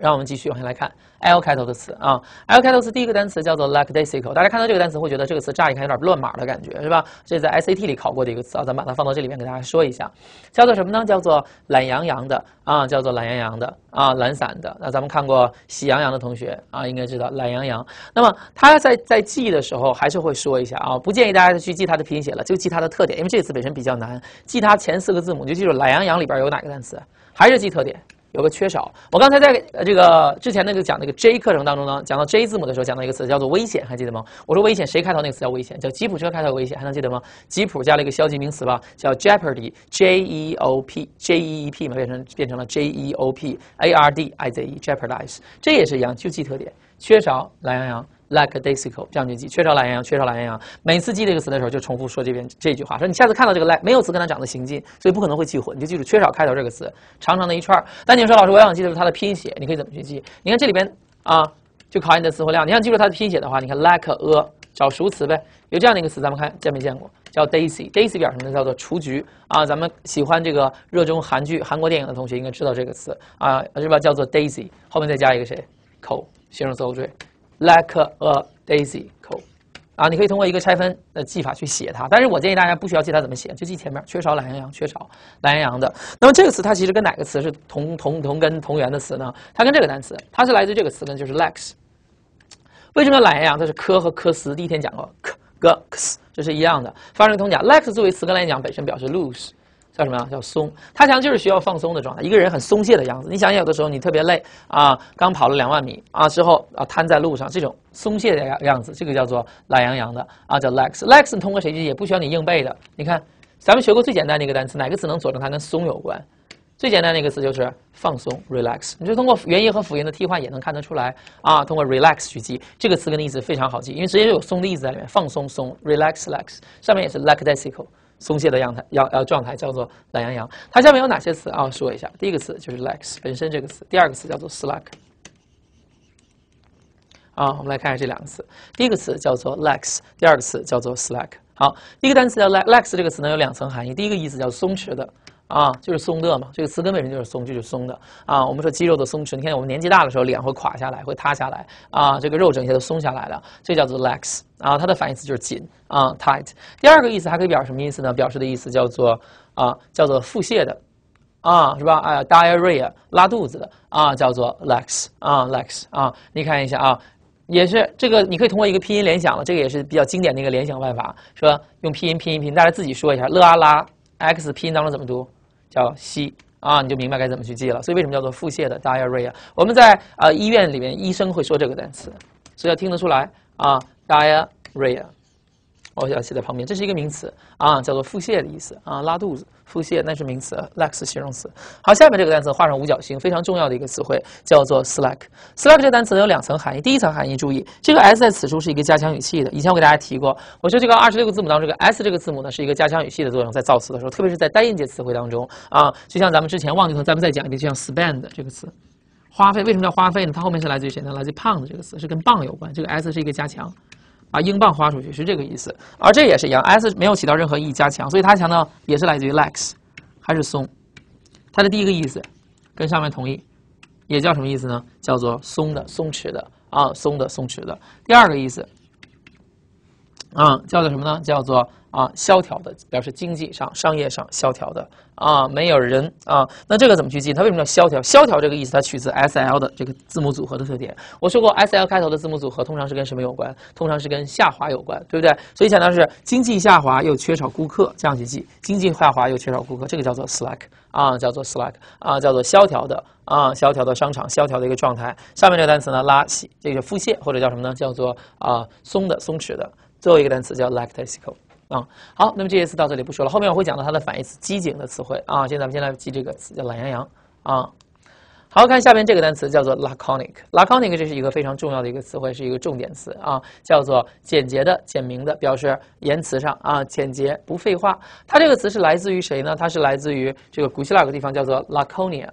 让我们继续往下来看，L 开头的词啊，L 开头词第一个单词叫做 lack d i c y c l 大家看到这个单词会觉得这个词乍一看有点乱码的感觉是吧？这在 SAT 里考过的一个词啊，咱们把它放到这里面给大家说一下，叫做什么呢？叫做懒洋洋的啊，叫做懒洋洋的啊，懒散的。那咱们看过喜羊羊的同学啊，应该知道懒羊羊，那么它在在记的时候还是会说一下啊，不建议大家去记它的拼写了，就记它的特点，因为这个词本身比较难，记它前四个字母，就记住懒羊羊里边有哪个单词，还是记特点。有个缺少，我刚才在呃这个之前那个讲那个 J 课程当中呢，讲到 J 字母的时候，讲到一个词叫做危险，还记得吗？我说危险谁开头那个词叫危险？叫吉普车开头危险，还能记得吗？吉普加了一个消极名词吧，叫 jeopardy，J E O P J E P 嘛，变成变成了 J E O P A R D I Z E，jeopardize，这也是一样，就记特点，缺少懒羊羊。Like a daisy，口这样去记，缺少懒羊羊，缺少懒羊羊。每次记这个词的时候，就重复说这边这句话：说你下次看到这个 like，没有词跟它长得相近，所以不可能会记混。你就记住缺少开头这个词，长长的一串。但你说，老师，我想记住它的拼写，你可以怎么去记？你看这里边啊，就考验你的词汇量。你想记住它的拼写的话，你看 like a，找熟词呗。有这样的一个词，咱们看见没见过，叫 daisy。daisy 表示什么？呢？叫做雏菊啊。咱们喜欢这个热衷韩剧、韩国电影的同学应该知道这个词啊。是吧？叫做 daisy，后面再加一个谁口形容词后缀。Like a daisy, col，啊，你可以通过一个拆分的记法去写它。但是我建议大家不需要记它怎么写，就记前面缺少懒羊羊，缺少懒羊羊的。那么这个词它其实跟哪个词是同同同根同源的词呢？它跟这个单词，它是来自这个词根，就是 lax。为什么懒羊羊它是科和科斯？第一天讲过 k g x 这是一样的，发生通假。lax 作为词根来讲，本身表示 loose。叫什么呀？叫松。他讲就是需要放松的状态，一个人很松懈的样子。你想想，有的时候你特别累啊，刚跑了两万米啊之后啊瘫在路上，这种松懈的样子，这个叫做懒洋洋的啊，叫 l a x l a x 你通过谁记？也不需要你硬背的。你看，咱们学过最简单的一个单词，哪个词能佐证它跟松有关？最简单的一个词就是放松，relax。你就通过元音和辅音的替换也能看得出来啊。通过 relax 去记这个词跟的意思非常好记，因为直接就有松的意思在里面，放松松，relax，relax，上面也是 lactisical k。松懈的样态，要呃状态叫做懒洋洋。它下面有哪些词啊？说一下，第一个词就是 lax，本身这个词；第二个词叫做 slack。啊，我们来看一下这两个词。第一个词叫做 lax，第二个词叫做 slack。好，第一个单词叫 lax，这个词呢有两层含义。第一个意思叫松弛的。啊，就是松的嘛，这个词根本就是松？就是松的啊。我们说肌肉的松弛，你看我们年纪大的时候，脸会垮下来，会塌下来啊，这个肉整一下都松下来了，这叫做 lax。啊。它的反义词就是紧啊，tight。第二个意思还可以表示什么意思呢？表示的意思叫做啊，叫做腹泻的啊，是吧？啊，diarrhea，拉肚子的啊，叫做 lax。啊，lax。啊，你看一下啊，也是这个，你可以通过一个拼音联想了，这个也是比较经典的一个联想办法。说用拼音拼一拼，大家自己说一下，a l 拉。X 拼音当中怎么读？叫西啊，你就明白该怎么去记了。所以为什么叫做腹泻的 diarrhea？我们在啊医院里面，医生会说这个单词，所以要听得出来啊，diarrhea。我要写在旁边，这是一个名词啊，叫做腹泻的意思啊，拉肚子。腹泻那是名词，lex 形容词。好，下面这个单词画上五角星，非常重要的一个词汇叫做 slack。slack 这个单词有两层含义，第一层含义，注意这个 s 在此处是一个加强语气的。以前我给大家提过，我说这个二十六个字母当中，这个 s 这个字母呢是一个加强语气的作用，在造词的时候，特别是在单音节词汇当中啊，就像咱们之前忘记了，咱们再讲一遍，就像 spend 这个词，花费，为什么叫花费呢？它后面是来自于谁呢？来自于 pound 这个词，是跟棒有关，这个 s 是一个加强。啊，英镑花出去是这个意思，而这也是一样，S 没有起到任何意义加强，所以它强调也是来自于 lax，还是松，它的第一个意思跟上面同意，也叫什么意思呢？叫做松的、松弛的啊，松的、松弛的。第二个意思，啊，叫做什么呢？叫做。啊，萧条的表示经济上、商业上萧条的啊，没有人啊。那这个怎么去记？它为什么叫萧条？萧条这个意思，它取自 S L 的这个字母组合的特点。我说过，S L 开头的字母组合通常是跟什么有关？通常是跟下滑有关，对不对？所以想到是经济下滑又缺少顾客，这样去记：经济下滑又缺少顾客，这个叫做 slack 啊，叫做 slack 啊，叫做萧条的啊，萧条的商场，萧条的一个状态。下面这个单词呢，拉稀，这个腹泻或者叫什么呢？叫做啊松的、松弛的。最后一个单词叫 l a c t i c a l 啊，好，那么这些词到这里不说了。后面我会讲到它的反义词，机警的词汇啊。现在咱们先来记这个词，叫懒洋洋啊。好看，下面这个单词叫做 laconic。laconic 这是一个非常重要的一个词汇，是一个重点词啊，叫做简洁的、简明的，表示言辞上啊简洁不废话。它这个词是来自于谁呢？它是来自于这个古希腊个地方叫做 Laconia，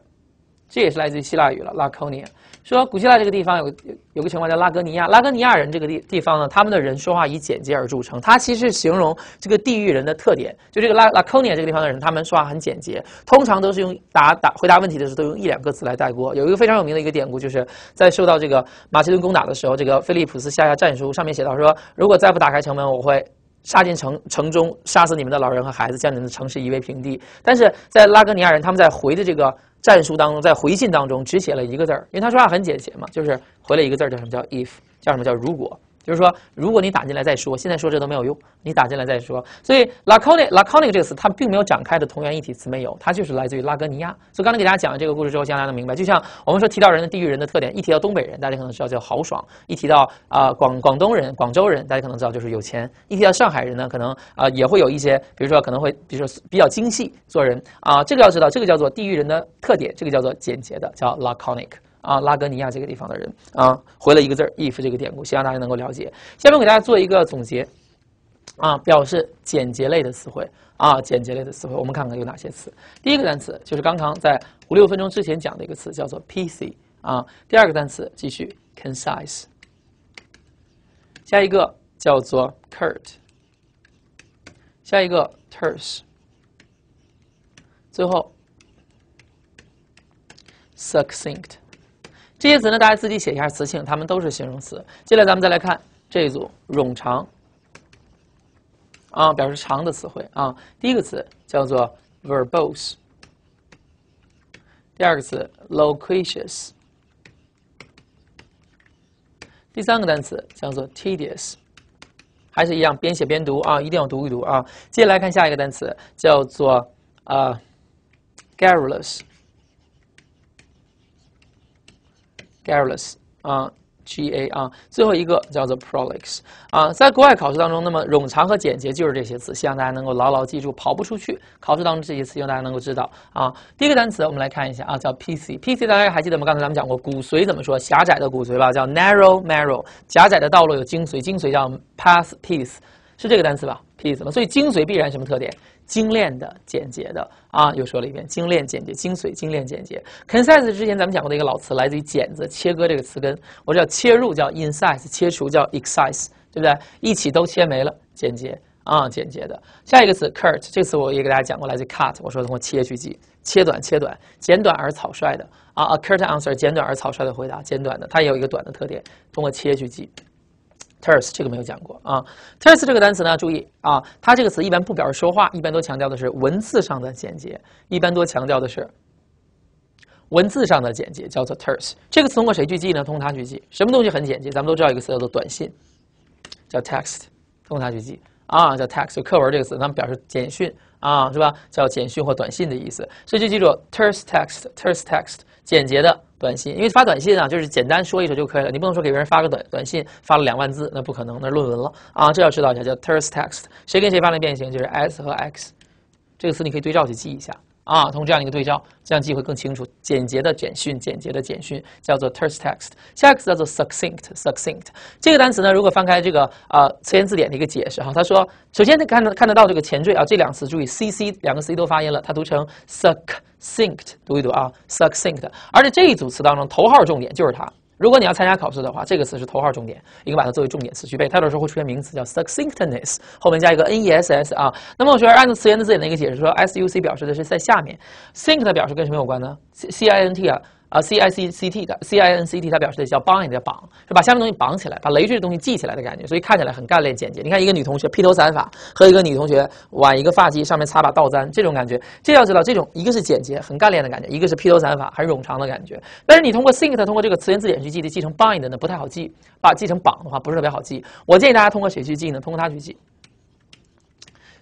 这也是来自于希腊语了 Laconia。说古希腊这个地方有有有个情况叫拉格尼亚，拉格尼亚人这个地地方呢，他们的人说话以简洁而著称。他其实形容这个地域人的特点，就这个拉拉科尼亚这个地方的人，他们说话很简洁，通常都是用答答回答问题的时候都用一两个字来带过。有一个非常有名的一个典故，就是在受到这个马其顿攻打的时候，这个菲利普斯下下战书，上面写到说，如果再不打开城门，我会杀进城城中，杀死你们的老人和孩子，将你们的城市夷为平地。但是在拉格尼亚人，他们在回的这个。战书当中，在回信当中，只写了一个字儿，因为他说话很简洁嘛，就是回了一个字，叫什么叫 if，叫什么叫如果。就是说，如果你打进来再说，现在说这都没有用，你打进来再说。所以，laconic，laconic 这个词，它并没有展开的同源一体词没有，它就是来自于拉格尼亚。所以刚才给大家讲了这个故事之后，大家能明白。就像我们说提到人的地域人的特点，一提到东北人，大家可能知道叫豪爽；一提到啊广广东人、广州人，大家可能知道就是有钱；一提到上海人呢，可能啊也会有一些，比如说可能会，比如说比较精细做人啊。这个要知道，这个叫做地域人的特点，这个叫做简洁的，叫 laconic。啊，拉格尼亚这个地方的人啊，回了一个字儿，if 这个典故，希望大家能够了解。下面给大家做一个总结，啊，表示简洁类的词汇啊，简洁类的词汇，我们看看有哪些词。第一个单词就是刚刚在五六分钟之前讲的一个词，叫做 pc 啊。第二个单词继续 concise。下一个叫做 c u r t 下一个 t u r s e 最后，succinct。这些词呢，大家自己写一下词性，它们都是形容词。接下来咱们再来看这一组冗长啊，表示长的词汇啊。第一个词叫做 verbose，第二个词 loquacious，第三个单词叫做 tedious，还是一样边写边读啊，一定要读一读啊。接下来看下一个单词叫做呃 garrulous。Garrulous 啊 g a 啊，最后一个叫做 prolix 啊，在国外考试当中，那么冗长和简洁就是这些词，希望大家能够牢牢记住，跑不出去。考试当中这些词，希望大家能够知道啊。第一个单词我们来看一下啊，叫 PC，PC 大家还记得吗？刚才咱们讲过骨髓怎么说，狭窄的骨髓吧，叫 narrow marrow，狭窄的道路有精髓，精髓叫 pass piece，是这个单词吧？意思嘛，所以精髓必然什么特点？精炼的、简洁的啊，又说了一遍，精炼、简洁、精髓、精炼、简洁。Concise 之前咱们讲过的一个老词，来自于剪子、切割这个词根，我叫切入，叫 incise，切除叫 excise，对不对？一起都切没了，简洁啊，简洁的。下一个词 c u t 这这次我也给大家讲过来，自 cut，我说通过切去记，切短、切短，简短而草率的啊，a curt answer，简短而草率的回答，简短的，它也有一个短的特点，通过切去记。Ters 这个没有讲过啊，ters 这个单词呢，注意啊，它这个词一般不表示说话，一般都强调的是文字上的简洁，一般多强调的是文字上的简洁，叫做 ters。这个词通过谁去记呢？通过它去记。什么东西很简洁？咱们都知道一个词叫做短信，叫 text，通过它去记啊，叫 text，课文这个词，咱们表示简讯啊，是吧？叫简讯或短信的意思，所以就记住 ters text ters text，简洁的。短信，因为发短信啊，就是简单说一说就可以了。你不能说给别人发个短短信，发了两万字，那不可能，那论文了啊。这要知道一下，叫 terse text，谁跟谁发了变形，就是 s 和 x，这个词你可以对照去记一下。啊，通过这样一个对照，这样记会更清楚。简洁的简讯，简洁的简讯，叫做 terse text。下一个叫做 succinct，succinct。这个单词呢，如果翻开这个呃词源字典的一个解释哈，他说，首先能看的看得到这个前缀啊，这两个词注意，cc 两个 c 都发音了，它读成 succinct，读一读啊，succinct。而且这一组词当中，头号重点就是它。如果你要参加考试的话，这个词是头号重点，应该把它作为重点词去背。它有时候会出现名词叫 succinctness，后面加一个 n e s s 啊。那么我学按照词源的自己的一个解释说，s u c 表示的是在下面，sinct 表示跟什么有关呢？c c i n t 啊。啊，C I C C T 的，C I N C T 它表示的叫 bind，叫绑，是把下面东西绑起来，把累赘的东西系起来的感觉，所以看起来很干练简洁。你看一个女同学披头散发，和一个女同学挽一个发髻，上面插把倒簪，这种感觉，这要知道，这种一个是简洁很干练的感觉，一个是披头散发很冗长的感觉。但是你通过 think，通过这个词源字典去记的，记成 bind 呢不太好记，把记成绑的话不是特别好记。我建议大家通过谁去记呢？通过它去记。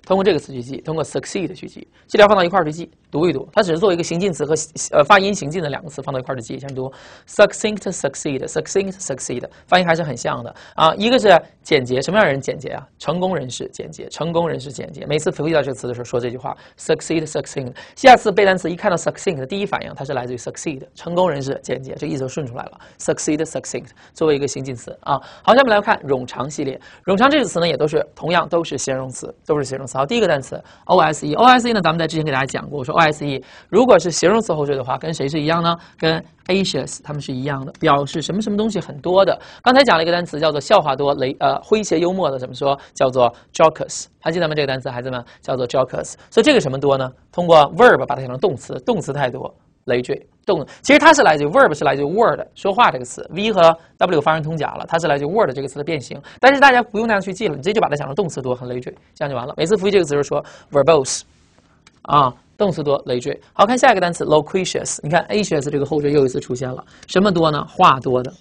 通过这个词去记，通过 succeed 去记，记两放到一块儿去记，读一读。它只是作为一个形近词和呃发音形近的两个词放到一块儿去记。先读 succinct succeed succinct succeed，发音还是很像的啊。一个是简洁，什么样的人简洁啊？成功人士简洁，成功人士简洁。每次回忆到这个词的时候，说这句话 succeed succinct。下次背单词一看到 succinct，第一反应它是来自于 succeed，成功人士简洁，这意思就顺出来了。succeed succinct 作为一个形近词啊。好，下面来看冗长系列。冗长这个词呢，也都是同样都是形容词，都是形容词。好，第一个单词 o s e o s e 呢？咱们在之前给大家讲过，我说 o s e 如果是形容词后缀的话，跟谁是一样呢？跟 a s i o u s 他们是一样的，表示什么什么东西很多的。刚才讲了一个单词叫做笑话多，雷呃诙谐幽默的怎么说？叫做 jokers，还记得吗？这个单词孩子们叫做 jokers，所以这个什么多呢？通过 verb 把它写成动词，动词太多。累赘动，其实它是来自于 verb，是来自于 word 说话这个词 v 和 w 发生通假了，它是来自于 word 这个词的变形。但是大家不用那样去记了，你直接就把它讲成动词多很累赘，这样就完了。每次复习这个词是说 verbose 啊，动词多累赘。好看下一个单词 loquacious，你看 acious 这个后缀又一次出现了，什么多呢？话多的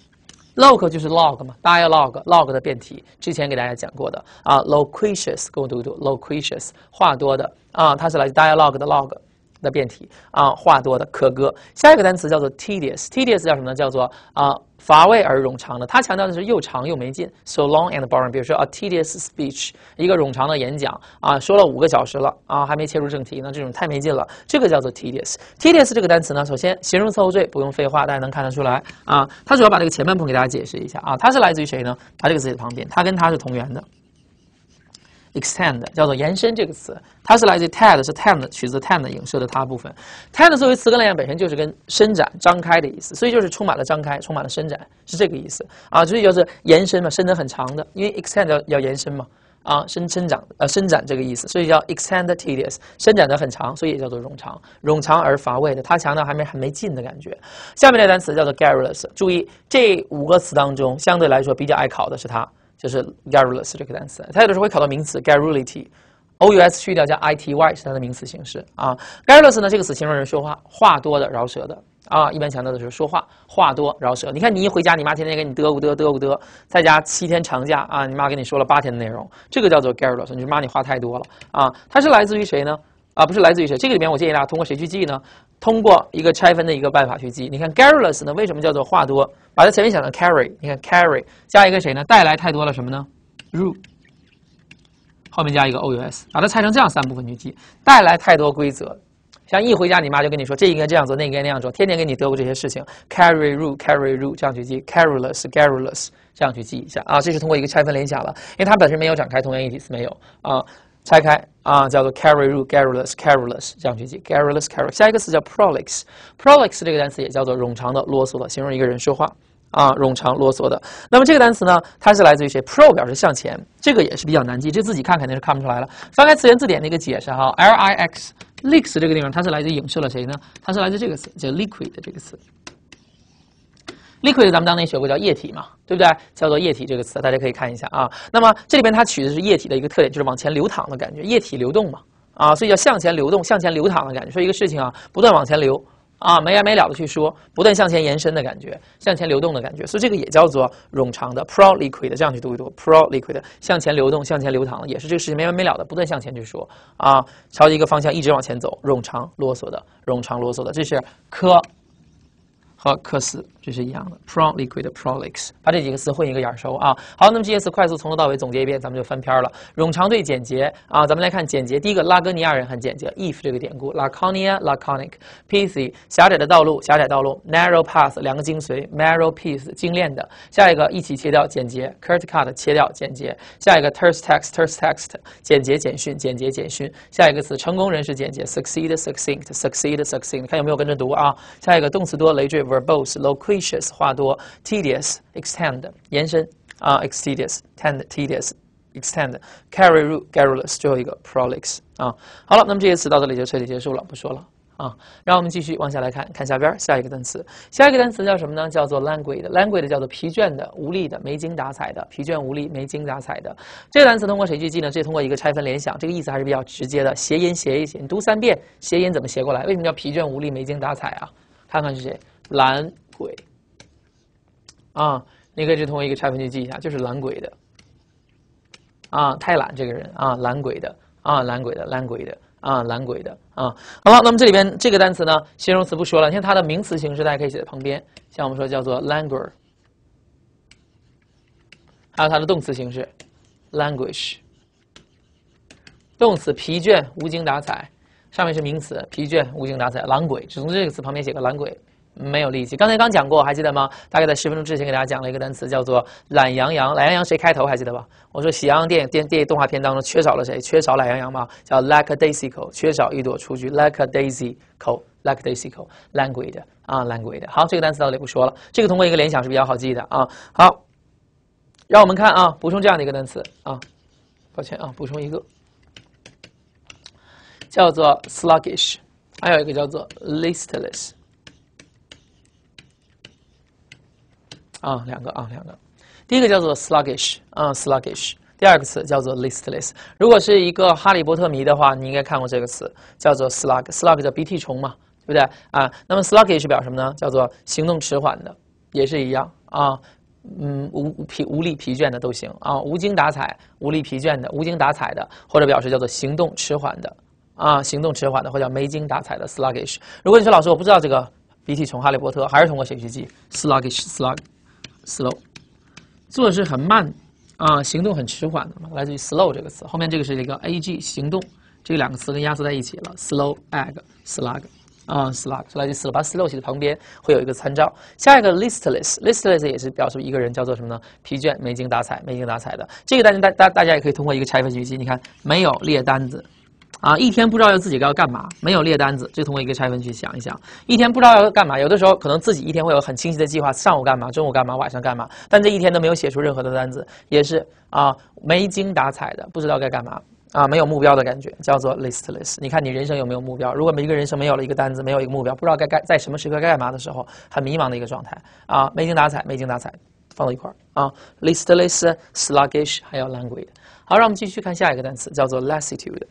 l o g 就是 log 嘛，dialog log 的变体，之前给大家讲过的啊。loquacious 跟我读一读，loquacious 话多的啊，它是来自 dialog 的 log。的变体啊，话多的可歌。下一个单词叫做 tedious，tedious 叫什么呢？叫做啊，乏味而冗长的。它强调的是又长又没劲，so long and boring。比如说，a tedious speech，一个冗长的演讲啊，说了五个小时了啊，还没切入正题，那这种太没劲了。这个叫做 tedious，tedious 这个单词呢，首先形容词后缀，不用废话，大家能看得出来啊。它主要把这个前半部分给大家解释一下啊，它是来自于谁呢？它这个词的旁边，它跟它是同源的。extend 叫做延伸这个词，它是来自 tend，是 tend 取自 tend 影射的它部分，tend 作为词根来讲本身就是跟伸展、张开的意思，所以就是充满了张开，充满了伸展，是这个意思啊，所以就是延伸嘛，伸得很长的，因为 extend 要要延伸嘛，啊，伸伸展呃伸展这个意思，所以叫 extend tedious，伸展的很长，所以也叫做冗长、冗长而乏味的，它强调还没还没劲的感觉。下面这单词叫做 garrulous，注意这五个词当中相对来说比较爱考的是它。就是 garrulous 这个单词，它有的时候会考到名词 garrulity，o u s 去掉加 i t y 是它的名词形式啊。garrulous 呢，这个词形容人说话话多的饶舌的啊，一般强调的是说话话多饶舌。你看你一回家，你妈天天给你嘚咕嘚嘚咕嘚，在家七天长假啊，你妈跟你说了八天的内容，这个叫做 garrulous，你妈你话太多了啊。它是来自于谁呢？啊，不是来自于谁？这个里面我建议大家通过谁去记呢？通过一个拆分的一个办法去记。你看 g a r r u l o u s 呢，为什么叫做话多？把它前面想成 carry。你看，carry 加一个谁呢？带来太多了什么呢？rule。后面加一个 o u s，把它拆成这样三部分去记。带来太多规则，像一回家，你妈就跟你说这应该这样做，那应该那样做，天天给你得过这些事情。carry rule，carry rule 这样去记 c a r u l e s s c a r u l o u s 这样去记一下啊。这是通过一个拆分联想了，因为它本身没有展开同源异体词，没有啊。拆开啊，叫做 c a r r root y e l o u s c a r u l e s s 这样去记 g a r r u l o u s c a r y 下一个词叫 prolix，prolix 这个单词也叫做冗长的、啰嗦的，形容一个人说话啊，冗长、啰嗦的。那么这个单词呢，它是来自于谁？pro 表示向前，这个也是比较难记，这自己看肯定是看不出来了。翻开词源字典的一个解释哈，l i x，lix 这个地方它是来自影射了谁呢？它是来自这个词，叫 liquid 的这个词。Liquid 咱们当年学过叫液体嘛，对不对？叫做液体这个词，大家可以看一下啊。那么这里边它取的是液体的一个特点，就是往前流淌的感觉，液体流动嘛，啊，所以叫向前流动、向前流淌的感觉。说一个事情啊，不断往前流，啊，没完没了的去说，不断向前延伸的感觉，向前流动的感觉。所以这个也叫做冗长的 pro liquid，这样去读一读 pro liquid，向前流动、向前流淌，也是这个事情没完没了的，不断向前去说啊，朝着一个方向一直往前走，冗长啰嗦的，冗长啰嗦的，这是科。和克斯这是一样的，pro liquid prolix，把这几个词混一个眼熟啊。好，那么这些词快速从头到尾总结一遍，咱们就翻篇了。冗长对简洁啊，咱们来看简洁。第一个拉格尼亚人很简洁，if 这个典故，Laconia, laconic, piece，狭窄的道路，狭窄道路，narrow path，两个精髓，narrow piece，精炼的。下一个一起切掉简洁，cut cut，切掉简洁。下一个 terse text, terse text，简洁简讯，简洁简讯。下一个词，成功人士简洁，succeed succinct, succeed succinct，看有没有跟着读啊。下一个动词多累赘。were both loquacious，话多；tedious，extend，延伸啊；tedious，tend，tedious，extend，carry e x 入；garrulous，最后一个 prolix 啊。好了，那么这些词到这里就彻底结束了，不说了啊。让我们继续往下来看，看下边下一个单词，下一个单词叫什么呢？叫做 languid，languid 叫做疲倦的、无力的、没精打采的、疲倦无力、没精打采的。这个单词通过谁去记呢？这通过一个拆分联想，这个意思还是比较直接的。谐音写一写，读三遍，谐音怎么写过来？为什么叫疲倦无力、没精打采啊？看看是谁。懒鬼啊，你可以去通过一个拆分去记一下，就是懒鬼的啊，太懒这个人啊，懒鬼的啊，懒鬼的，懒鬼的啊，懒鬼的啊。好了，那么这里边这个单词呢，形容词不说了，你看它的名词形式，大家可以写在旁边，像我们说叫做 language，还有它的动词形式 language，动词疲倦无精打采，上面是名词疲倦无精打采懒鬼，只从这个词旁边写个懒鬼。没有力气。刚才刚讲过，还记得吗？大概在十分钟之前给大家讲了一个单词，叫做懒羊羊”。懒羊羊谁开头？还记得吧？我说《喜羊羊》电影电电动画片当中缺少了谁？缺少懒羊羊吗？叫 l a c k a d a i s y c o 缺少一朵雏菊 l a c k a d a i s y c o l a c k a d a i s y c o l a n g u a g e 啊 language。好，这个单词到这里不说了。这个通过一个联想是比较好记的啊。好，让我们看啊，补充这样的一个单词啊。抱歉啊，补充一个，叫做 sluggish，还有一个叫做 listless。啊，两个啊，两个。第一个叫做 sluggish 啊，sluggish。第二个词叫做 listless。如果是一个哈利波特迷的话，你应该看过这个词，叫做 slug。slug 叫鼻涕虫嘛，对不对？啊，那么 sluggish 是表什么呢？叫做行动迟缓的，也是一样啊。嗯，无疲无力、疲倦的都行啊。无精打采、无力疲倦的、无精打采的，或者表示叫做行动迟缓的啊。行动迟缓的或叫没精打采的 sluggish。如果你说老师我不知道这个鼻涕虫哈利波特，还是通过学习记 sluggish slug。Slow，做的是很慢啊，行动很迟缓的嘛，来自于 slow 这个词。后面这个是一个 ag 行动，这两个词跟压缩在一起了。Slow e g g slug 啊，slug 是来自于 slow，把 slow 写在旁边会有一个参照。下一个 listless，listless 也是表示一个人叫做什么呢？疲倦、没精打采、没精打采的。这个大家大大大家也可以通过一个拆分学习。你看没有列单子。啊，一天不知道要自己该要干嘛，没有列单子，就通过一个拆分去想一想，一天不知道要干嘛。有的时候可能自己一天会有很清晰的计划，上午干嘛，中午干嘛，晚上干嘛，但这一天都没有写出任何的单子，也是啊没精打采的，不知道该干嘛啊，没有目标的感觉，叫做 listless。你看你人生有没有目标？如果每一个人生没有了一个单子，没有一个目标，不知道该干在什么时刻该干嘛的时候，很迷茫的一个状态啊，没精打采，没精打采，放到一块儿啊，listless, sluggish，还有 languid。好，让我们继续看下一个单词，叫做 lassitude。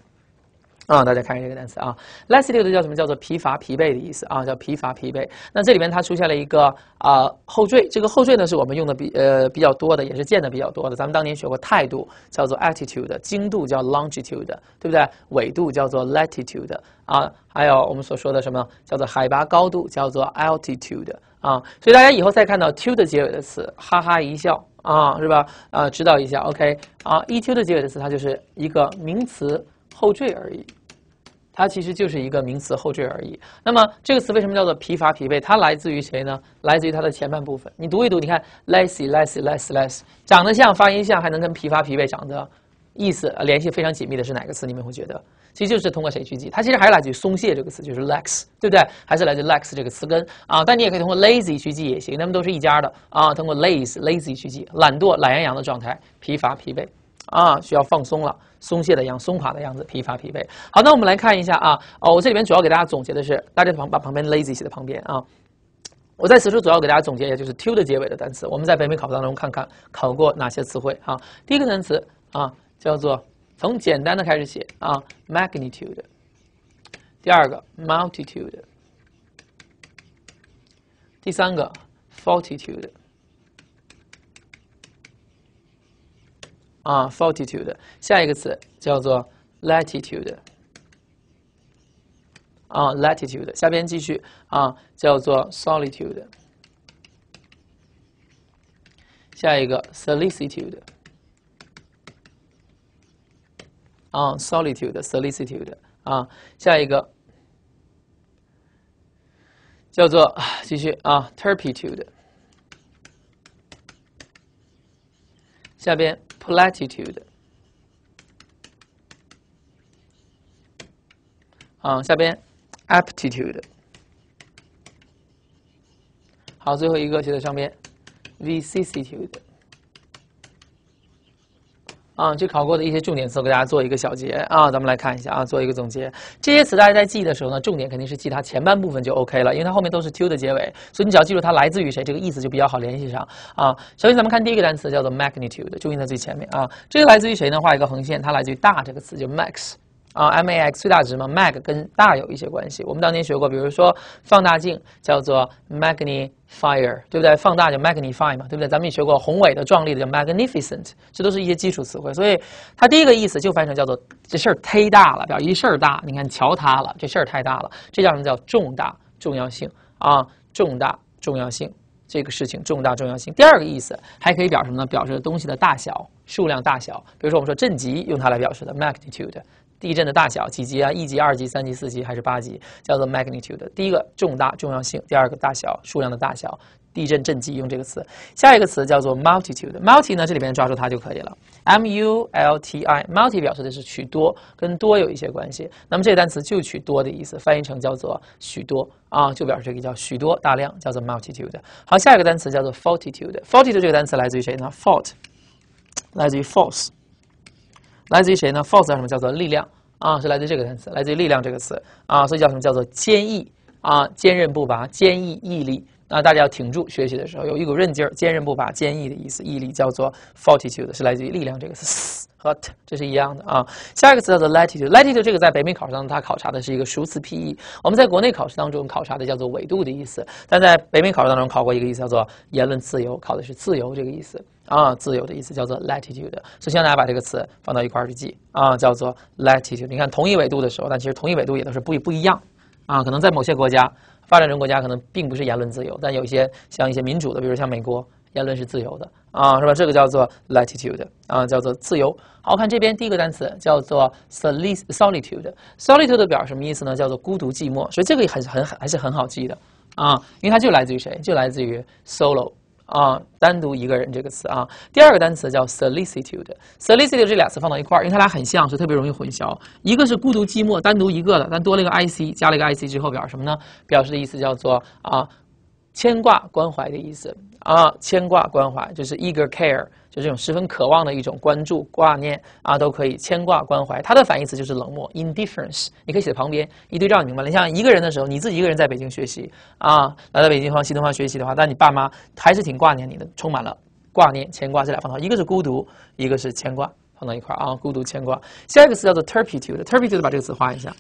啊，大家看看这个单词啊 l a s i t e d e 叫什么？叫做疲乏、疲惫的意思啊，叫疲乏、疲惫。那这里面它出现了一个啊后缀，这个后缀呢是我们用的比呃比较多的，也是见的比较多的。咱们当年学过态度叫做 attitude，经度叫 longitude，对不对？纬度叫做 latitude 啊，还有我们所说的什么叫做海拔高度叫做 altitude 啊。所以大家以后再看到 t u 的结尾的词，哈哈一笑啊，是吧？啊，知道一下，OK 啊，t u 的结尾的词，它就是一个名词后缀而已。它其实就是一个名词后缀而已。那么这个词为什么叫做疲乏疲惫？它来自于谁呢？来自于它的前半部分。你读一读，你看 lessy lessy less less，长得像，发音像，还能跟疲乏疲惫长得意思联系非常紧密的是哪个词？你们会觉得，其实就是通过谁去记？它其实还是来自于“松懈这个词，就是 lax，对不对？还是来自 lax 这个词根啊？但你也可以通过 lazy 去记也行，它们都是一家的啊。通过 lazy lazy 去记，懒惰、懒洋洋的状态，疲乏、疲惫。啊，需要放松了，松懈的样松垮的样子，疲乏疲惫。好，那我们来看一下啊，哦，我这里边主要给大家总结的是，大家把把旁边 lazy 写在旁边啊。我在此处主要给大家总结一下，就是 to 的结尾的单词，我们在北美考当中看看考过哪些词汇啊。第一个单词啊叫做从简单的开始写啊，magnitude。第二个 multitude。第三个 fortitude。啊，fortitude，下一个词叫做 latitude。啊，latitude，下边继续啊，叫做 solitude。下一个 solitude c i。啊，solitude，solitude c i。啊，下一个叫做继续啊 t u r p i t u d e 下边 p l a t i t u d e 啊，下边 aptitude，好，最后一个写在上边 v i c i s s i t u d e 啊，这考过的一些重点词给大家做一个小结啊，咱们来看一下啊，做一个总结。这些词大家在记的时候呢，重点肯定是记它前半部分就 OK 了，因为它后面都是 t o 的结尾，所以你只要记住它来自于谁，这个意思就比较好联系上啊。首先，咱们看第一个单词叫做 magnitude，重音在最前面啊，这个来自于谁呢？画一个横线，它来自于大这个词，就 max。啊，MAX 最大值嘛，Mag 跟大有一些关系。我们当年学过，比如说放大镜叫做 magnifier，对不对？放大叫 magnify 嘛，对不对？咱们也学过宏伟的、壮丽的叫 magnificent，这都是一些基础词汇。所以它第一个意思就翻译成叫做这事儿忒大了，表一事儿大。你看桥塌了，这事儿太大了。这叫什么？叫重大重要性啊，重大重要性这个事情重大重要性。第二个意思还可以表什么呢？表示东西的大小、数量大小。比如说我们说正极用它来表示的 magnitude。地震的大小几级啊？一级、二级、三级、四级还是八级？叫做 magnitude。第一个重大重要性，第二个大小数量的大小，地震震级用这个词。下一个词叫做 multitude。multi 呢，这里边抓住它就可以了。m u l t i，multi 表示的是许多，跟多有一些关系。那么这个单词就取多的意思，翻译成叫做许多啊，就表示这个叫许多大量，叫做 multitude。好，下一个单词叫做 fortitude。fortitude 这个单词来自于谁呢？fort 来自于 force。来自于谁呢？force 什么叫做力量啊？是来自于这个单词，来自于“力量”这个词啊，所以叫什么？叫做坚毅啊，坚韧不拔，坚毅毅力啊。大家要挺住，学习的时候有一股韧劲儿，坚韧不拔，坚毅的意思，毅力叫做 fortitude，是来自于“力量”这个词和 t 这是一样的啊。下一个词叫做 latitude，latitude 这个在北美考试当中它考察的是一个熟词僻义，我们在国内考试当中考察的叫做纬度的意思，但在北美考试当中考过一个意思叫做言论自由，考的是自由这个意思。啊，自由的意思叫做 latitude，首先，大家把这个词放到一块儿去记啊，叫做 latitude。你看同一纬度的时候，但其实同一纬度也都是不不一样啊。可能在某些国家，发展中国家可能并不是言论自由，但有一些像一些民主的，比如像美国，言论是自由的啊，是吧？这个叫做 latitude，啊，叫做自由。好，看这边第一个单词叫做 solitude。solitude 表什么意思呢？叫做孤独寂寞，所以这个很很还是很好记的啊，因为它就来自于谁？就来自于 solo。啊，单独一个人这个词啊，第二个单词叫 solicitude，solicitude 这俩词放到一块儿，因为它俩很像，是特别容易混淆。一个是孤独寂寞，单独一个的，但多了一个 i c，加了一个 i c 之后表示什么呢？表示的意思叫做啊，牵挂关怀的意思啊，牵挂关怀就是 eager care。就这种十分渴望的一种关注、挂念啊，都可以牵挂、关怀。它的反义词就是冷漠 （indifference）。你可以写旁边一对照，你明白？了。你像一个人的时候，你自己一个人在北京学习啊，来到北京方、西东方学习的话，但你爸妈还是挺挂念你的，充满了挂念、牵挂这俩方块。一个是孤独，一个是牵挂，放到一块儿啊，孤独、牵挂。下一个词叫做 t u r p i t u d e t u r p i t u d e 把这个词画一下，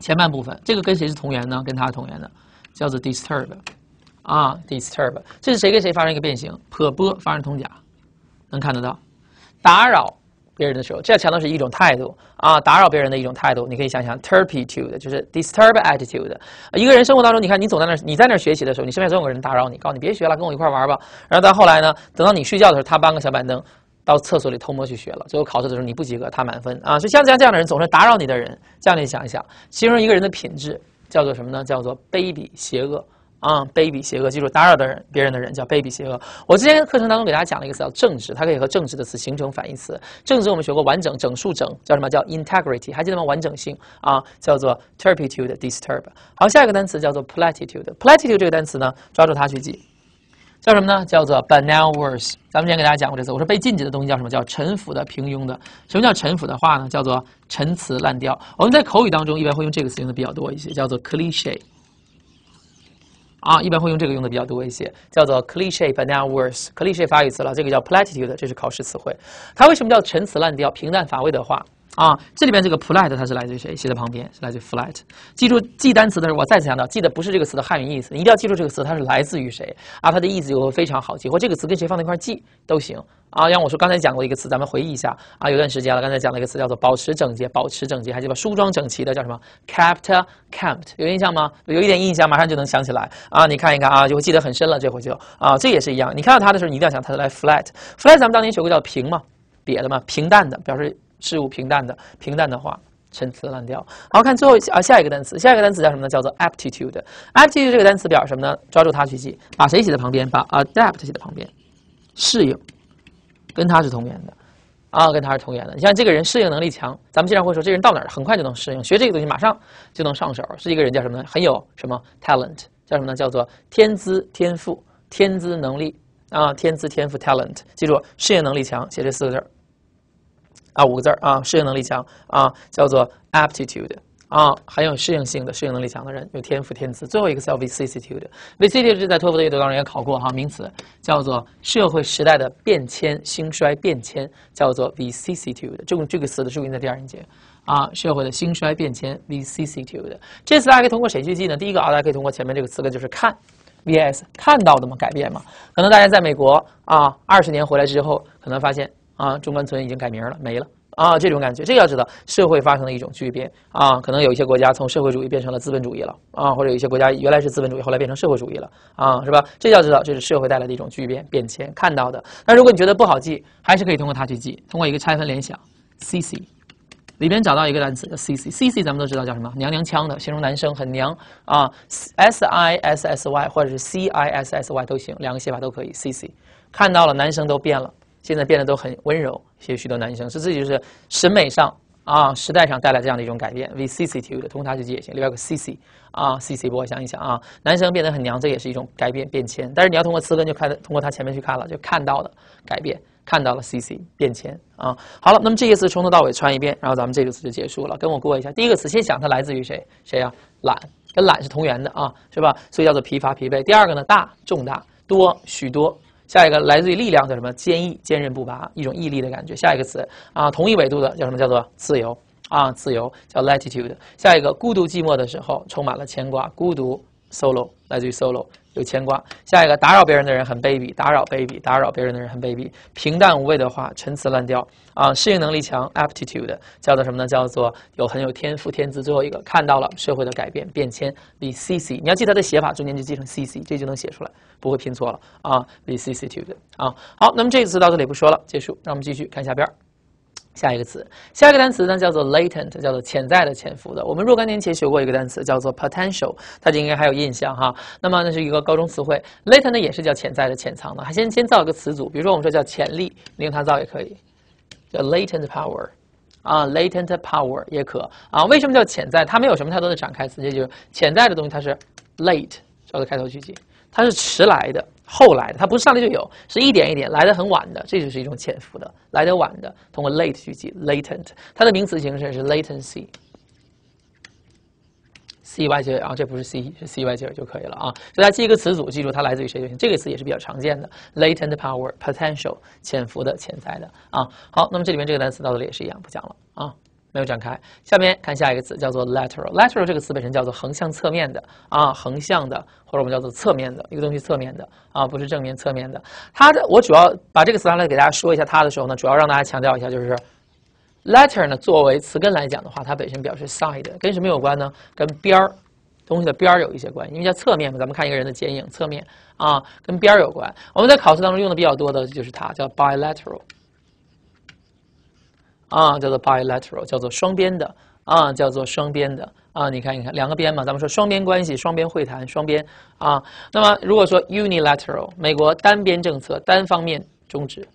前半部分，这个跟谁是同源呢？跟它同源的，叫做 “disturb” 啊，“disturb”。这是谁跟谁发生一个变形？破波发生通假。能看得到，打扰别人的时候，这强调是一种态度啊！打扰别人的一种态度，你可以想想 t u r p i t u d e 就是 disturb attitude。一个人生活当中，你看你总在那，你在那学习的时候，你身边总有个人打扰你，告诉你别学了，跟我一块玩吧。然后到后来呢，等到你睡觉的时候，他搬个小板凳到厕所里偷摸去学了。最后考试的时候，你不及格，他满分啊！所以像像这样的人，总是打扰你的人，这样你想一想，形容一个人的品质叫做什么呢？叫做卑鄙、邪恶。啊，卑鄙邪恶，记住，打扰的人，别人的人叫卑鄙邪恶。我之前课程当中给大家讲了一个词叫正直，它可以和正直的词形成反义词。正直我们学过完整、整数、整，叫什么叫 integrity？还记得吗？完整性啊，叫做 turpitude disturb。好，下一个单词叫做 platitude。platitude 这个单词呢，抓住它去记，叫什么呢？叫做 banal words。咱们之前给大家讲过这词，我说被禁止的东西叫什么？叫陈腐的、平庸的。什么叫陈腐的话呢？叫做陈词滥调。我们在口语当中一般会用这个词用的比较多一些，叫做 cliche。啊，一般会用这个用的比较多一些，叫做 cliche banal w o r s s c l i c h e 法语词了，这个叫 platitude，这是考试词汇。它为什么叫陈词滥调、平淡乏味的话？啊，这里边这个 o l i t 它是来自于谁？写在旁边是来自于 flat。记住记单词的时候，我再次强调，记得不是这个词的汉语意思，你一定要记住这个词它是来自于谁，啊，它的意思就会非常好记，或这个词跟谁放在一块记都行。啊，像我说刚才讲过一个词，咱们回忆一下。啊，有段时间了，刚才讲了一个词叫做“保持整洁”，保持整洁，还记得“梳妆整齐”的叫什么？kept，kept，有印象吗？有一点印象，马上就能想起来。啊，你看一看啊，就会记得很深了。这回就啊，这也是一样。你看到它的时候，你一定要想它是来 flat，flat。咱们当年学过叫平嘛，瘪的嘛，平淡的，表示。事物平淡的平淡的话，陈词滥调。好看，最后啊下一个单词，下一个单词叫什么呢？叫做 aptitude。aptitude 这个单词表什么呢？抓住它去记，把谁写在旁边？把 adapt 写在旁边，适应，跟它是同源的啊，跟它是同源的。你像这个人适应能力强，咱们经常会说，这人到哪儿很快就能适应，学这个东西马上就能上手。是一个人叫什么呢？很有什么 talent，叫什么呢？叫做天资、天赋、天资能力啊，天资、天赋 talent。记住，适应能力强，写这四个字儿。啊，五个字儿啊，适应能力强啊，叫做 aptitude 啊，很有适应性的，适应能力强的人有天赋天资。最后一个叫 v i c i s s i t u d e v i c i s s i t u d e 这在托福的阅读当中也考过哈，名词叫做社会时代的变迁、兴衰变迁，叫做 v i c i s s i t u d e 这个这个词的注音在第二音节啊，社会的兴衰变迁 v i c i s s i t u d e 这次大家可以通过谁去记呢？第一个啊，大家可以通过前面这个词根，就是看 vs 看到的嘛，改变嘛。可能大家在美国啊，二十年回来之后，可能发现。啊，中关村已经改名了，没了啊！这种感觉，这要知道，社会发生的一种巨变啊。可能有一些国家从社会主义变成了资本主义了啊，或者有一些国家原来是资本主义，后来变成社会主义了啊，是吧？这要知道，这是社会带来的一种巨变变迁，看到的。那如果你觉得不好记，还是可以通过它去记，通过一个拆分联想，cc 里边找到一个单词叫 cc，cc 咱们都知道叫什么？娘娘腔的，形容男生很娘啊。s i s s y 或者是 c i s s y 都行，两个写法都可以。cc 看到了，男生都变了。现在变得都很温柔，写许多男生，是自己就是审美上啊，时代上带来这样的一种改变。V C C T U 的，通过它去记也行，有个 C C 啊，C C。不过想一想啊，男生变得很娘，这也是一种改变变迁。但是你要通过词根就看，通过它前面去看了，就看到的改变，看到了 C C 变迁啊。好了，那么这些词从头到尾串一遍，然后咱们这个词就结束了。跟我过一下，第一个词先想它来自于谁？谁呀？懒，跟懒是同源的啊，是吧？所以叫做疲乏、疲惫。第二个呢，大、重大、多、许多。下一个来自于力量叫什么？坚毅、坚韧不拔，一种毅力的感觉。下一个词啊，同一纬度的叫什么？叫做自由啊，自由叫 latitude。下一个，孤独寂寞的时候充满了牵挂，孤独 solo 来自于 solo。有牵挂。下一个，打扰别人的人很卑鄙。打扰卑鄙，打扰别人的人很卑鄙。平淡无味的话，陈词滥调啊。适应能力强，aptitude 叫做什么呢？叫做有很有天赋天资。最后一个，看到了社会的改变变迁 b e C C。你要记它的写法，中间就记成 C C，这就能写出来，不会拼错了啊。b e C C tude 啊。好，那么这次到这里不说了，结束。让我们继续看下边儿。下一个词，下一个单词呢叫做 latent，叫做潜在的、潜伏的。我们若干年前学过一个单词叫做 potential，大家应该还有印象哈。那么那是一个高中词汇，latent 呢也是叫潜在的、潜藏的。还先先造一个词组，比如说我们说叫潜力，你用它造也可以，叫 latent power，啊，latent power 也可。啊，为什么叫潜在？它没有什么，太多的展开。词，这就是潜在的东西，它是 late，叫做开头句型，它是迟来的。后来的，它不是上来就有，是一点一点来的，很晚的，这就是一种潜伏的，来的晚的，通过 late 去记 l a t e n t 它的名词形式是 latency，c y 结尾啊，这不是 c，是 c y 结尾就可以了啊，所以大家记一个词组，记住它来自于谁就行，这个词也是比较常见的，latent power potential，潜伏的、潜在的啊。好，那么这里面这个单词到这里也是一样，不讲了啊。没有展开，下面看下一个词叫做 lateral。lateral 这个词本身叫做横向侧面的啊，横向的或者我们叫做侧面的一个东西侧面的啊，不是正面侧面的。它的我主要把这个词拿来给大家说一下，它的时候呢，主要让大家强调一下就是 l e t t e r 呢作为词根来讲的话，它本身表示 side，跟什么有关呢？跟边儿东西的边儿有一些关系，因为叫侧面嘛。咱们看一个人的剪影侧面啊，跟边儿有关。我们在考试当中用的比较多的就是它叫 bilateral。啊，叫做 bilateral，叫做双边的，啊，叫做双边的，啊，你看一看，两个边嘛，咱们说双边关系、双边会谈、双边啊。那么如果说 unilateral，美国单边政策，单方面终止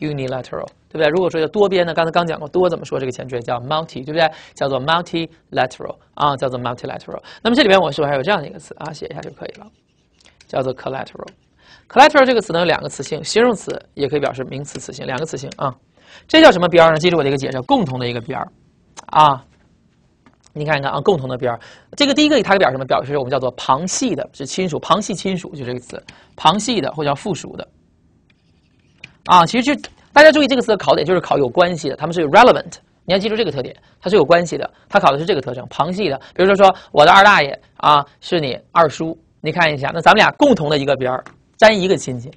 ，unilateral，对不对？如果说要多边呢，刚才刚讲过多怎么说这个前缀叫 multi，对不对？叫做 multilateral，啊，叫做 multilateral。那么这里边我是不是还有这样的一个词啊，写一下就可以了，叫做 collateral。collateral 这个词呢有两个词性，形容词也可以表示名词词性，两个词性啊。这叫什么边儿呢？记住我这个解释，共同的一个边儿，啊，你看一看啊，共同的边儿。这个第一个它表示什么？表示我们叫做旁系的，是亲属，旁系亲属就这个词，旁系的或叫附属的，啊，其实就大家注意这个词的考点，就是考有关系的，他们是有 relevant，你要记住这个特点，它是有关系的，它考的是这个特征，旁系的。比如说说我的二大爷啊，是你二叔，你看一下，那咱们俩共同的一个边儿，沾一个亲戚，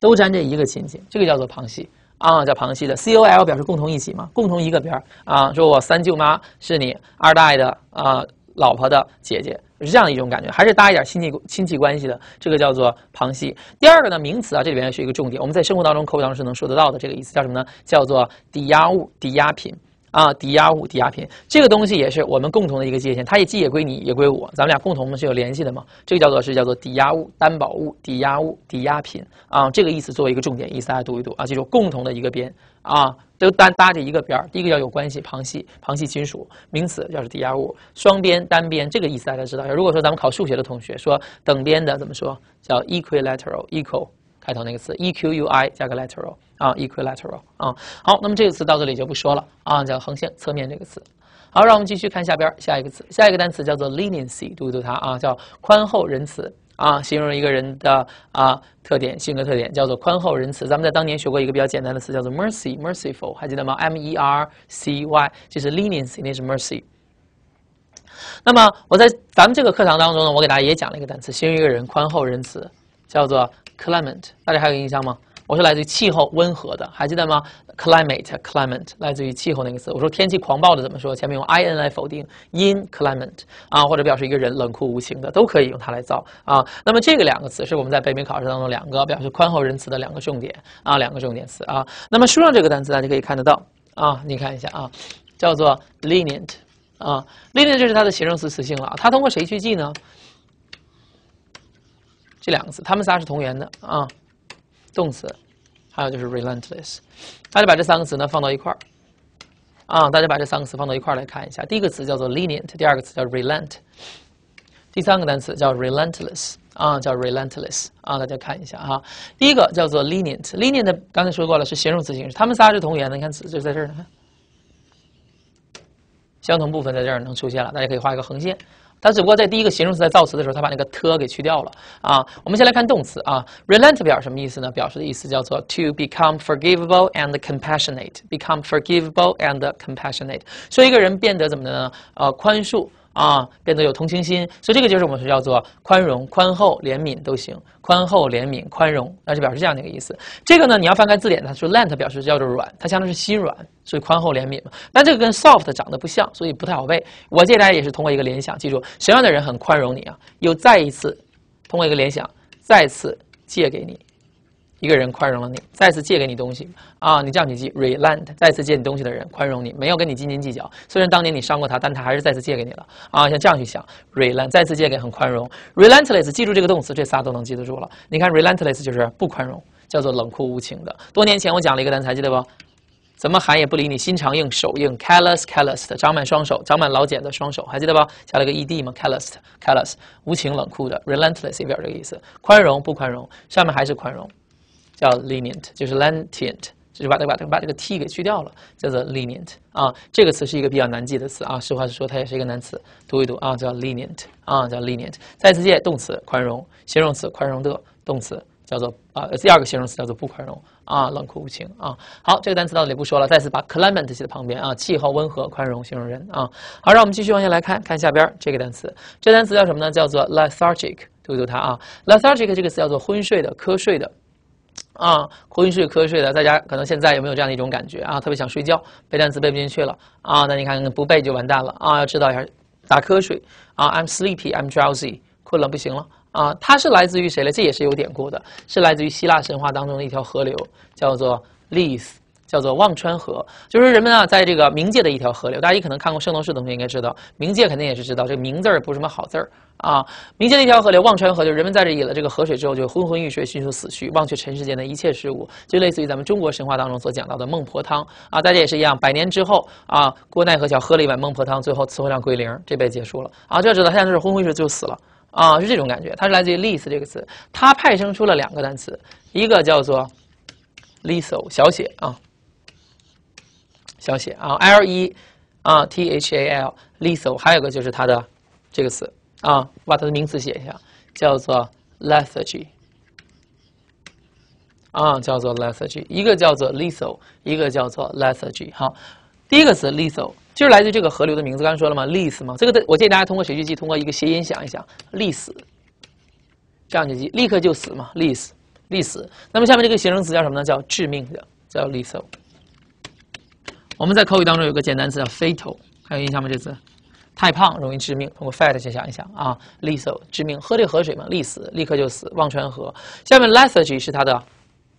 都沾这一个亲戚，这个叫做旁系。啊，叫旁系的，COL 表示共同一起嘛，共同一个边儿啊。说我三舅妈是你二大爷的啊老婆的姐姐，是这样一种感觉，还是搭一点亲戚亲戚关系的，这个叫做旁系。第二个呢，名词啊，这里边是一个重点，我们在生活当中口语当中是能说得到的，这个意思叫什么呢？叫做抵押物、抵押品。啊，抵押物、抵押品，这个东西也是我们共同的一个界限，它也既也归你，也归我，咱们俩共同的是有联系的嘛。这个叫做是叫做抵押物、担保物、抵押物、抵押品啊。这个意思作为一个重点意思，大家读一读啊，记住共同的一个边啊，都搭搭着一个边儿。第一个要有关系，旁系、旁系亲属，名词叫是抵押物。双边、单边，这个意思大家知道。如果说咱们考数学的同学说等边的怎么说，叫 equilateral，equal。开头那个词，e q u i 加个 lateral 啊，equilateral 啊。好，那么这个词到这里就不说了啊，叫横线侧面这个词。好，让我们继续看下边下一个词，下一个单词叫做 leniency，读一读它啊，叫宽厚仁慈啊，形容一个人的啊特点，性格特点叫做宽厚仁慈。咱们在当年学过一个比较简单的词叫做 mercy，merciful，还记得吗？m e r c y，这是 leniency，那是 mercy。那么我在咱们这个课堂当中呢，我给大家也讲了一个单词，形容一个人宽厚仁慈，叫做。Climate，大家还有印象吗？我是来自于气候温和的，还记得吗？Climate，climate 来自于气候那个词。我说天气狂暴的怎么说？前面用 in 来否定，in climate 啊，或者表示一个人冷酷无情的，都可以用它来造啊。那么这个两个词是我们在北美考试当中两个表示宽厚仁慈的两个重点啊，两个重点词啊。那么书上这个单词大家可以看得到啊，你看一下啊，叫做 lenient 啊，lenient 就是它的形容词词性了它通过谁去记呢？这两个词，他们仨是同源的啊，动词，还有就是 relentless，大家把这三个词呢放到一块儿啊，大家把这三个词放到一块儿来看一下。第一个词叫做 lenient，第二个词叫 relent，第三个单词叫 relentless，啊，叫 relentless，啊，大家看一下啊。第一个叫做 lenient，lenient，刚才说过了是形容词形式，他们仨是同源的，你看词就在这儿呢，相同部分在这儿能出现了，大家可以画一个横线。它只不过在第一个形容词在造词的时候，它把那个 t 给去掉了啊。我们先来看动词啊，“relent” 表什么意思呢？表示的意思叫做 “to become forgivable and compassionate”，“become forgivable and compassionate”，说一个人变得怎么的呢？呃，宽恕。啊，变得有同情心，所以这个就是我们说叫做宽容、宽厚、怜悯都行，宽厚、怜悯、宽容，那就表示这样的一个意思。这个呢，你要翻开字典，它说 “len” t 表示叫做软，它相当是心软，所以宽厚、怜悯嘛。但这个跟 “soft” 长得不像，所以不太好背。我建议大家也是通过一个联想，记住什么样的人很宽容你啊？又再一次通过一个联想，再次借给你。一个人宽容了你，再次借给你东西啊！你这样去记，relent，再次借你东西的人宽容你，没有跟你斤斤计较。虽然当年你伤过他，但他还是再次借给你了啊！像这样去想，relent，再次借给很宽容，relentless。记住这个动词，这仨都能记得住了。你看，relentless 就是不宽容，叫做冷酷无情的。多年前我讲了一个单词，记得不？怎么喊也不理你，心肠硬，手硬 c a l l o u s c a l l o u s e 长满双手，长满老茧的双手，还记得不？加了个 e d 嘛 c a l l o u s c a l l o u s 无情冷酷的，relentless 也有这个意思。宽容不宽容？下面还是宽容。叫 lenient，就是 lenient，就是把它把它把这个 t 给去掉了，叫做 lenient。啊，这个词是一个比较难记的词啊，实话实说，它也是一个难词。读一读啊，叫 lenient，啊，叫 lenient。再次借动词宽容，形容词宽容的，动词叫做啊，第二个形容词叫做不宽容啊，冷酷无情啊。好，这个单词到这里不说了，再次把 climate 写在旁边啊，气候温和，宽容形容人啊。好，让我们继续往下来看，看下边这个单词，这单词叫什么呢？叫做 lethargic，读一读它啊，lethargic 这个词叫做昏睡的、瞌睡的。啊，昏睡、瞌睡的，大家可能现在有没有这样的一种感觉啊？特别想睡觉，背单词背不进去了啊！那你看不背就完蛋了啊！要知道一下打瞌睡啊，I'm sleepy, I'm drowsy，困了不行了啊！它是来自于谁嘞？这也是有典故的，是来自于希腊神话当中的一条河流，叫做 l 利 e 叫做忘川河，就是人们啊，在这个冥界的一条河流。大家也可能看过《圣斗士》的同学应该知道，冥界肯定也是知道。这个“冥”字儿不是什么好字儿啊。冥界的一条河流忘川河，就是人们在这饮了这个河水之后，就昏昏欲睡，迅速死去，忘却尘世间的一切事物，就类似于咱们中国神话当中所讲到的孟婆汤啊。大家也是一样，百年之后啊，郭奈何桥喝了一碗孟婆汤，最后词汇量归零，这辈子结束了啊。就知道他就是昏昏睡就死了啊，是这种感觉。他是来自于 l e i s e 这个词，它派生出了两个单词，一个叫做 l e i s o e 小写啊。小写啊，L E 啊，T H A L，lethal，还有个就是它的这个词啊，把它的名词写一下，叫做 lethargy，啊，叫做 lethargy，一个叫做 lethal，一个叫做 lethargy。好，第一个词 lethal，就是来自这个河流的名字，刚才说了吗？死嘛，这个的我建议大家通过学习记，通过一个谐音想一想，死，这样去记，立刻就死嘛，死，死。那么下面这个形容词叫什么呢？叫致命的，叫 lethal。我们在口语当中有个简单词叫 fatal，还有印象吗？这词太胖容易致命。通过 fat 先想一想啊，lethal 致命。喝这河水嘛，溺死，立刻就死。忘川河下面 lethargy 是它的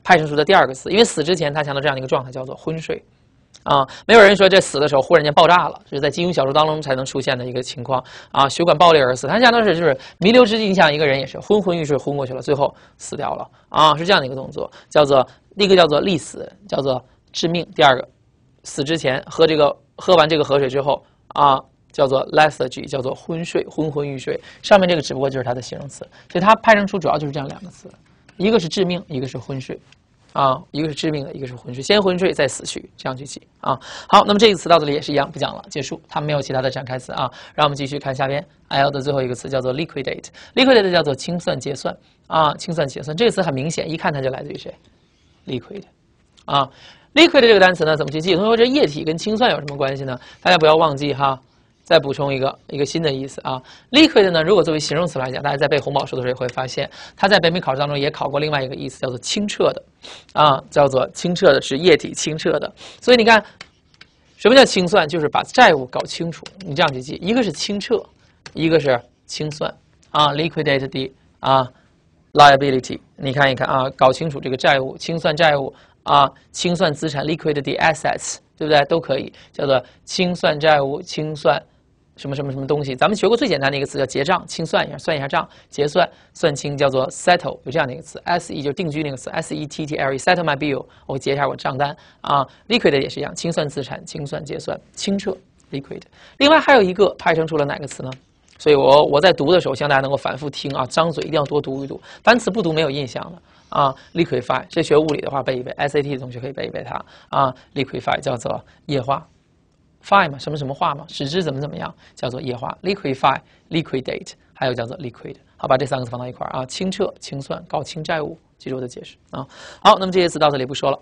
派生出的第二个词，因为死之前他强调这样的一个状态叫做昏睡啊。没有人说这死的时候忽然间爆炸了，这是在金庸小说当中才能出现的一个情况啊。血管爆裂而死，他相当是就是弥留之际，你想一个人也是昏昏欲睡，昏过去了，最后死掉了啊。是这样的一个动作，叫做第一个叫做溺死，叫做致命。第二个。死之前喝这个喝完这个河水之后啊，叫做 lethargy，叫做昏睡、昏昏欲睡。上面这个只不过就是它的形容词，所以它派生出主要就是这样两个词，一个是致命，一个是昏睡，啊，一个是致命的，一个是昏睡。先昏睡再死去，这样去记啊。好，那么这个词到这里也是一样，不讲了，结束。它没有其他的展开词啊。让我们继续看下边 L 的最后一个词叫做 liquidate，liquidate 叫做清算、结算啊，清算、结算。这个词很明显，一看它就来自于谁，liquid，啊。Liquid 这个单词呢，怎么去记？同学，这液体跟清算有什么关系呢？大家不要忘记哈，再补充一个一个新的意思啊。Liquid 呢，如果作为形容词来讲，大家在背红宝书的时候也会发现，它在北美考试当中也考过另外一个意思，叫做清澈的啊，叫做清澈的是液体清澈的。所以你看，什么叫清算？就是把债务搞清楚。你这样去记，一个是清澈，一个是清算啊。Liquidate the 啊，liability，你看一看啊，搞清楚这个债务，清算债务。啊，清算资产 （liquid the assets），对不对？都可以叫做清算债务、清算什么什么什么东西。咱们学过最简单的一个词叫结账，清算一下，算一下账，结算算清，叫做 settle。有这样的一个词，S-E 就定居那个词，S-E-T-T-L-E，settle my bill，我结一下我账单啊。liquid 也是一样，清算资产、清算结算、清澈 liquid。另外还有一个派生出了哪个词呢？所以我我在读的时候，希望大家能够反复听啊，张嘴一定要多读一读，单词不读没有印象了。啊，liquefy，这学物理的话背一背，SAT 的同学可以背一背它。啊，liquefy 叫做液化，fy 嘛，什么什么化嘛，使之怎么怎么样叫做液化。liquefy、liquidate，还有叫做 liquid。好，把这三个词放到一块儿啊，清澈、清算、搞清债务，记住我的解释啊。好，那么这些词到这里不说了。